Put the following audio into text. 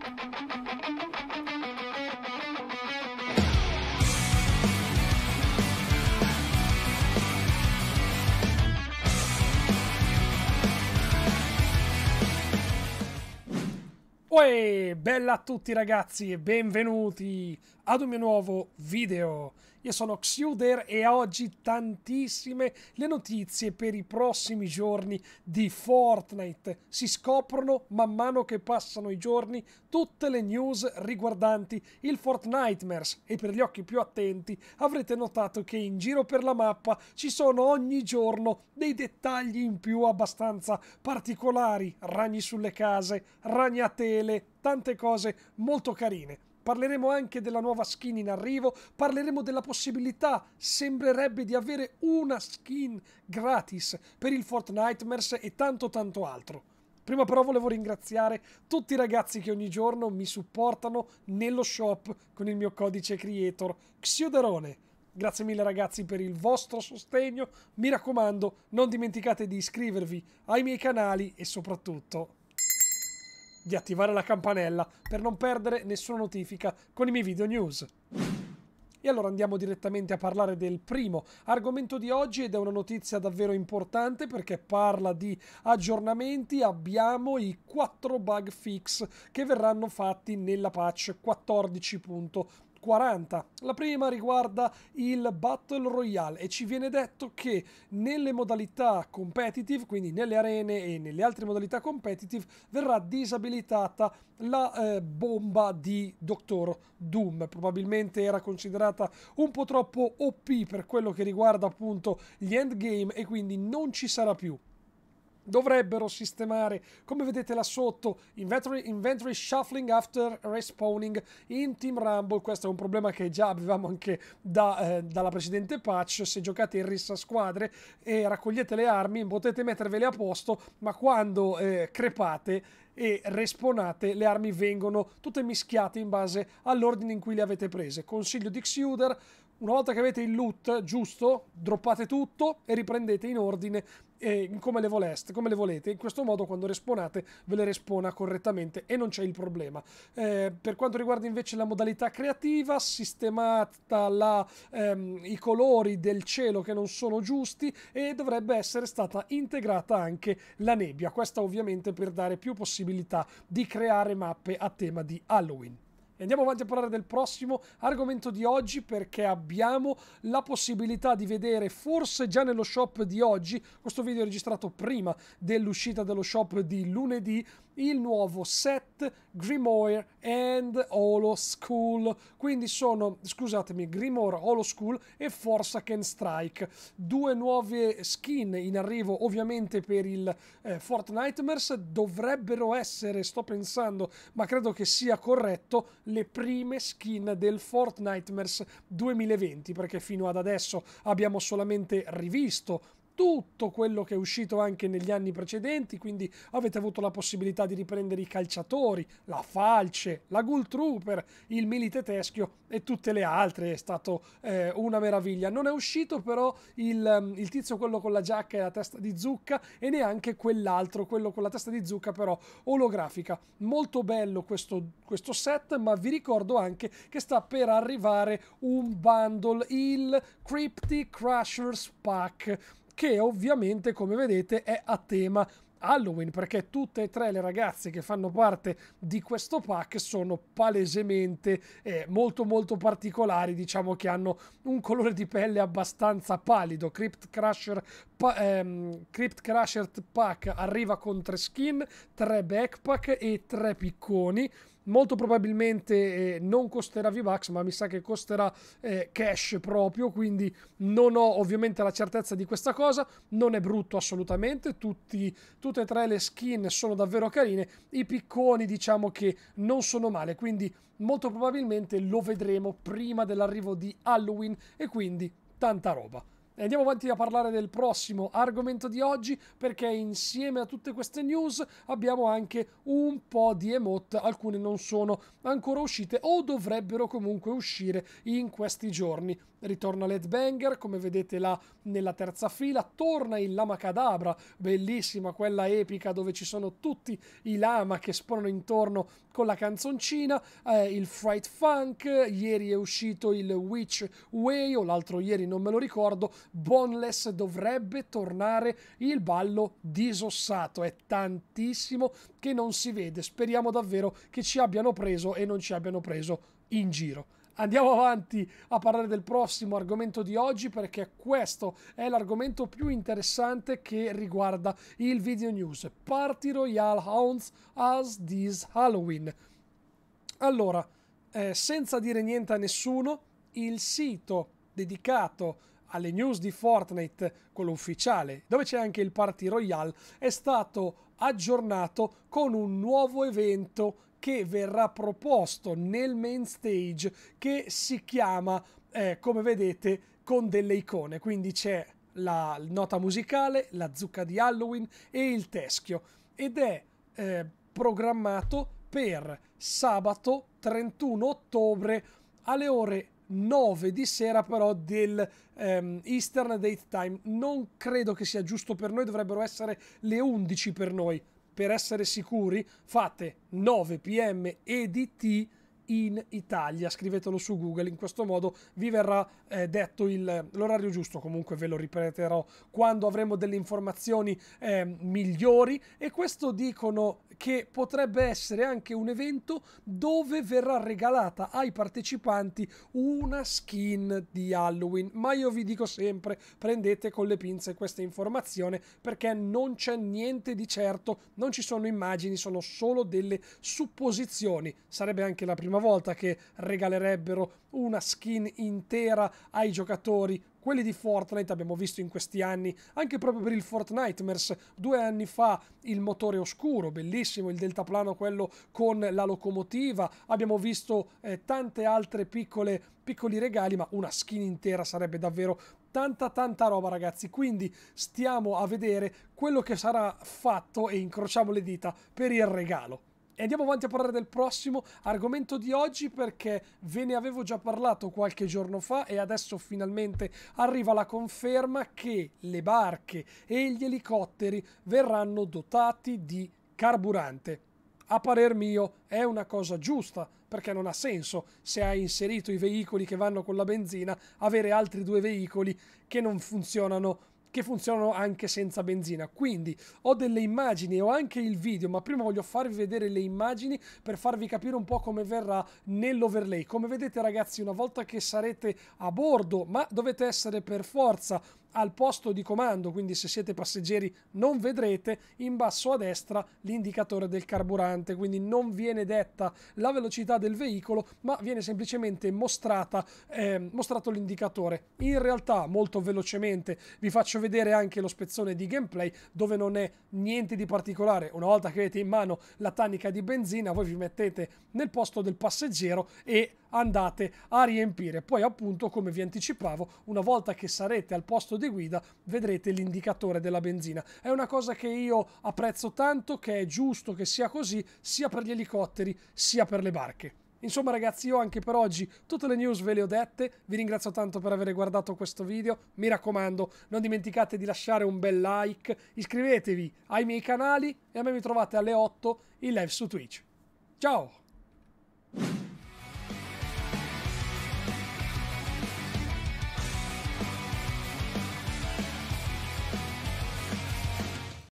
thank you Uè, bella a tutti ragazzi e benvenuti ad un mio nuovo video. Io sono Xuder e oggi tantissime le notizie per i prossimi giorni di Fortnite. Si scoprono man mano che passano i giorni tutte le news riguardanti il Fortniteverse e per gli occhi più attenti avrete notato che in giro per la mappa ci sono ogni giorno dei dettagli in più abbastanza particolari. Ragni sulle case, ragnatele crudele, tante cose molto carine. Parleremo anche della nuova skin in arrivo, parleremo della possibilità, sembrerebbe di avere una skin gratis per il Fortnite e tanto tanto altro. Prima però volevo ringraziare tutti i ragazzi che ogni giorno mi supportano nello shop con il mio codice creator Xioderone. Grazie mille ragazzi per il vostro sostegno, mi raccomando non dimenticate di iscrivervi ai miei canali e soprattutto di attivare la campanella per non perdere nessuna notifica con i miei video news. E allora andiamo direttamente a parlare del primo argomento di oggi ed è una notizia davvero importante perché parla di aggiornamenti. Abbiamo i 4 bug fix che verranno fatti nella patch 14.1. 40. La prima riguarda il Battle Royale e ci viene detto che nelle modalità competitive, quindi nelle arene e nelle altre modalità competitive, verrà disabilitata la eh, bomba di Dr. Doom. Probabilmente era considerata un po' troppo OP per quello che riguarda appunto gli endgame e quindi non ci sarà più dovrebbero sistemare come vedete là sotto inventory, inventory, shuffling after respawning in Team Rumble questo è un problema che già avevamo anche da, eh, dalla precedente patch se giocate in rissa squadre e raccogliete le armi potete mettervele a posto ma quando eh, crepate e respawnate le armi vengono tutte mischiate in base all'ordine in cui le avete prese consiglio di Xuder una volta che avete il loot giusto droppate tutto e riprendete in ordine eh, come, le voleste, come le volete. In questo modo quando respawnate ve le respona correttamente e non c'è il problema. Eh, per quanto riguarda invece la modalità creativa, sistemata la, ehm, i colori del cielo che non sono giusti e dovrebbe essere stata integrata anche la nebbia. Questa ovviamente per dare più possibilità di creare mappe a tema di Halloween. E andiamo avanti a parlare del prossimo argomento di oggi perché abbiamo la possibilità di vedere forse già nello shop di oggi, questo video è registrato prima dell'uscita dello shop di lunedì, il nuovo set Grimoire and Holo School. Quindi sono, scusatemi, Grimoire Holo School e Forsaken Strike. Due nuove skin in arrivo ovviamente per il eh, Fortnite Nightmares dovrebbero essere, sto pensando, ma credo che sia corretto, le prime skin del Fortnite 2020, perché fino ad adesso abbiamo solamente rivisto tutto quello che è uscito anche negli anni precedenti, quindi avete avuto la possibilità di riprendere i calciatori, la Falce, la ghoul Trooper, il Milite Teschio e tutte le altre, è stato eh, una meraviglia. Non è uscito però il, mm, il, tizio quello con la giacca e la testa di zucca e neanche quell'altro, quello con la testa di zucca però olografica. Molto bello questo, questo set, ma vi ricordo anche che sta per arrivare un bundle, il Cryptic Crushers Pack che ovviamente, come vedete, è a tema Halloween, perché tutte e tre le ragazze che fanno parte di questo pack sono palesemente eh, molto molto particolari, diciamo che hanno un colore di pelle abbastanza palido. Crypt Crusher, pa- ehm, Crypt Crusher Pack arriva con tre skin, tre backpack e tre picconi molto probabilmente eh, non costerà V-Bucks, ma mi sa che costerà eh, cash proprio, quindi non ho ovviamente la certezza di questa cosa, non è brutto assolutamente, Tutti, tutte e tre le skin sono davvero carine, i picconi diciamo che non sono male, quindi molto probabilmente lo vedremo prima dell'arrivo di Halloween e quindi tanta roba andiamo avanti a parlare del prossimo argomento di oggi perché insieme a tutte queste news abbiamo anche un po' di emote, alcune non sono ancora uscite o dovrebbero comunque uscire in questi giorni. Ritorna Banger, come vedete là nella terza fila, torna il Lama Cadabra, bellissima quella epica dove ci sono tutti i lama che sporano intorno con la canzoncina, eh, il Fright Funk, ieri è uscito il Witch Way o l'altro ieri non me lo ricordo, Boneless dovrebbe tornare il ballo disossato. È tantissimo che non si vede. Speriamo davvero che ci abbiano preso e non ci abbiano preso in giro. Andiamo avanti a parlare del prossimo argomento di oggi perché questo è l'argomento più interessante che riguarda il video news. Party Royale Hounds as this Halloween. Allora, eh, senza dire niente a nessuno, il sito dedicato alle news di Fortnite, quello ufficiale, dove c'è anche il Party Royale, è stato aggiornato con un nuovo evento che verrà proposto nel main stage che si chiama, eh, come vedete, con delle icone. Quindi c'è la nota musicale, la zucca di Halloween e il teschio. Ed è eh, programmato per sabato 31 ottobre alle ore 9 di sera però del um, Eastern Date Time. Non credo che sia giusto per noi, dovrebbero essere le 11 per noi. Per essere sicuri fate 9 pm EDT in Italia, scrivetelo su Google, in questo modo vi verrà eh, detto il, l'orario giusto, comunque ve lo ripeterò quando avremo delle informazioni eh, migliori e questo dicono che potrebbe essere anche un evento dove verrà regalata ai partecipanti una skin di Halloween. Ma io vi dico sempre, prendete con le pinze questa informazione perché non c'è niente di certo, non ci sono immagini, sono solo delle supposizioni. Sarebbe anche la prima volta che regalerebbero una skin intera ai giocatori quelli di Fortnite abbiamo visto in questi anni, anche proprio per il Fortnitemers due anni fa il motore oscuro, bellissimo, il deltaplano quello con la locomotiva, abbiamo visto eh, tante altre piccole, piccoli regali, ma una skin intera sarebbe davvero tanta tanta roba ragazzi, quindi stiamo a vedere quello che sarà fatto e incrociamo le dita per il regalo. E andiamo avanti a parlare del prossimo argomento di oggi perché ve ne avevo già parlato qualche giorno fa e adesso finalmente arriva la conferma che le barche e gli elicotteri verranno dotati di carburante a parer mio è una cosa giusta, perché non ha senso se hai inserito i veicoli che vanno con la benzina avere altri due veicoli che non funzionano che funzionano anche senza benzina. Quindi ho delle immagini ho anche il video, ma prima voglio farvi vedere le immagini per farvi capire un po' come verrà nell'overlay. Come vedete ragazzi, una volta che sarete a bordo, ma dovete essere per forza al posto di comando, quindi se siete passeggeri non vedrete, in basso a destra l'indicatore del carburante, quindi non viene detta la velocità del veicolo, ma viene semplicemente mostrata, eh, mostrato l'indicatore. In realtà molto velocemente vi faccio vedere anche lo spezzone di gameplay dove non è niente di particolare, una volta che avete in mano la tannica di benzina voi vi mettete nel posto del passeggero e andate a riempire. Poi appunto come vi anticipavo, una volta che sarete al posto di di guida vedrete l'indicatore della benzina. È una cosa che io apprezzo tanto, che è giusto che sia così, sia per gli elicotteri sia per le barche. Insomma ragazzi io anche per oggi tutte le news ve le ho dette, vi ringrazio tanto per aver guardato questo video, mi raccomando non dimenticate di lasciare un bel like, iscrivetevi ai miei canali e a me mi trovate alle 8 in live su Twitch. Ciao!